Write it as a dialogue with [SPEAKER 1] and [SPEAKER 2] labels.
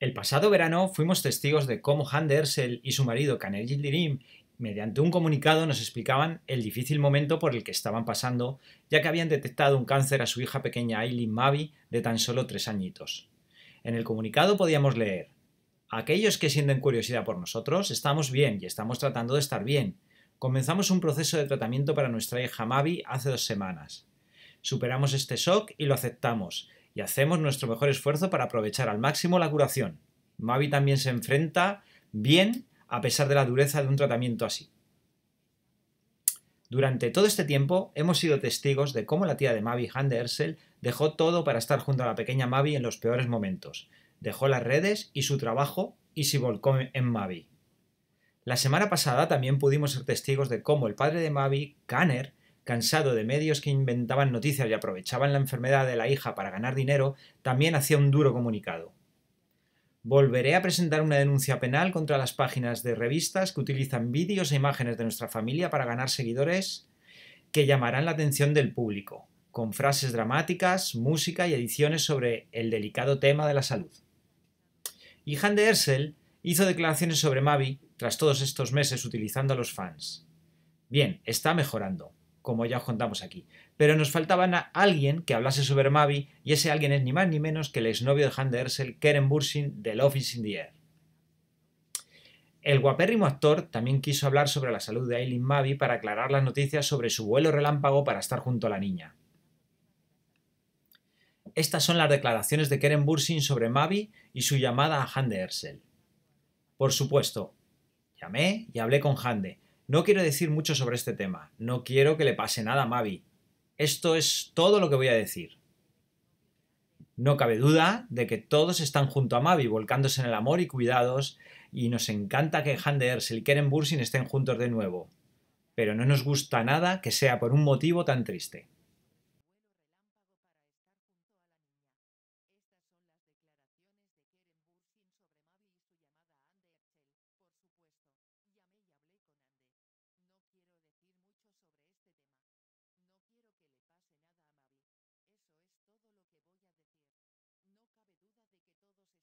[SPEAKER 1] El pasado verano fuimos testigos de cómo Han dersel y su marido Kanel Yildirim, mediante un comunicado, nos explicaban el difícil momento por el que estaban pasando, ya que habían detectado un cáncer a su hija pequeña Aileen Mavi de tan solo tres añitos. En el comunicado podíamos leer: Aquellos que sienten curiosidad por nosotros, estamos bien y estamos tratando de estar bien. Comenzamos un proceso de tratamiento para nuestra hija Mavi hace dos semanas. Superamos este shock y lo aceptamos y hacemos nuestro mejor esfuerzo para aprovechar al máximo la curación. Mavi también se enfrenta bien a pesar de la dureza de un tratamiento así. Durante todo este tiempo hemos sido testigos de cómo la tía de Mavi, Hande Ersel, dejó todo para estar junto a la pequeña Mavi en los peores momentos. Dejó las redes y su trabajo y se volcó en Mavi. La semana pasada también pudimos ser testigos de cómo el padre de Mavi, Kanner, cansado de medios que inventaban noticias y aprovechaban la enfermedad de la hija para ganar dinero, también hacía un duro comunicado. Volveré a presentar una denuncia penal contra las páginas de revistas que utilizan vídeos e imágenes de nuestra familia para ganar seguidores que llamarán la atención del público, con frases dramáticas, música y ediciones sobre el delicado tema de la salud. Y Han de Ersel hizo declaraciones sobre Mavi tras todos estos meses utilizando a los fans. Bien, está mejorando, como ya os contamos aquí. Pero nos faltaba alguien que hablase sobre Mavi, y ese alguien es ni más ni menos que el exnovio de Hande Ersel, Keren Bursin, del Office in the Air. El guapérrimo actor también quiso hablar sobre la salud de Aileen Mavi para aclarar las noticias sobre su vuelo relámpago para estar junto a la niña. Estas son las declaraciones de Keren Bursin sobre Mavi y su llamada a Hande Ersel. Por supuesto, llamé y hablé con Hande, no quiero decir mucho sobre este tema, no quiero que le pase nada a Mavi. Esto es todo lo que voy a decir. No cabe duda de que todos están junto a Mavi, volcándose en el amor y cuidados, y nos encanta que Hander y Keren Bursin estén juntos de nuevo. Pero no nos gusta nada que sea por un motivo tan triste.
[SPEAKER 2] sobre este tema. No quiero que le pase nada a Mavi. Eso es todo lo que voy a decir. No cabe duda de que todos